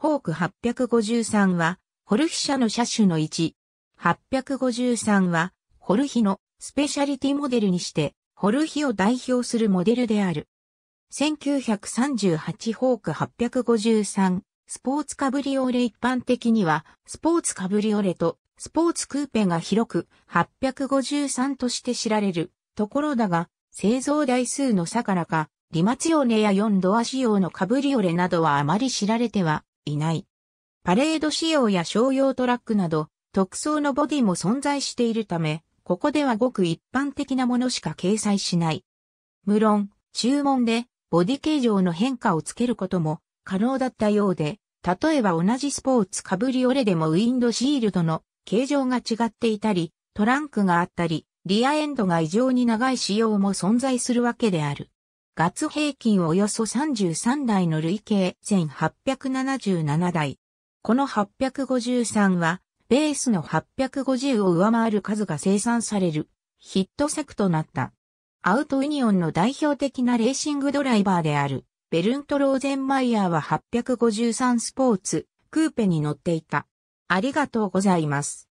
ホーク853は、ホルヒ社の車種の1。853は、ホルヒのスペシャリティモデルにして、ホルヒを代表するモデルである。1938ホーク853、スポーツカブリオレ一般的には、スポーツカブリオレとスポーツクーペが広く853として知られるところだが、製造台数の差からか、リマツヨネや4ドア仕様のカブリオレなどはあまり知られてはいない。パレード仕様や商用トラックなど、特装のボディも存在しているため、ここではごく一般的なものしか掲載しない。無論、注文でボディ形状の変化をつけることも可能だったようで、例えば同じスポーツカブリオレでもウィンドシールドの形状が違っていたり、トランクがあったり、リアエンドが異常に長い仕様も存在するわけである。月平均およそ33台の累計1877台。この853は、ベースの850を上回る数が生産されるヒット作となった。アウトユニオンの代表的なレーシングドライバーである、ベルント・ローゼンマイヤーは853スポーツ、クーペに乗っていた。ありがとうございます。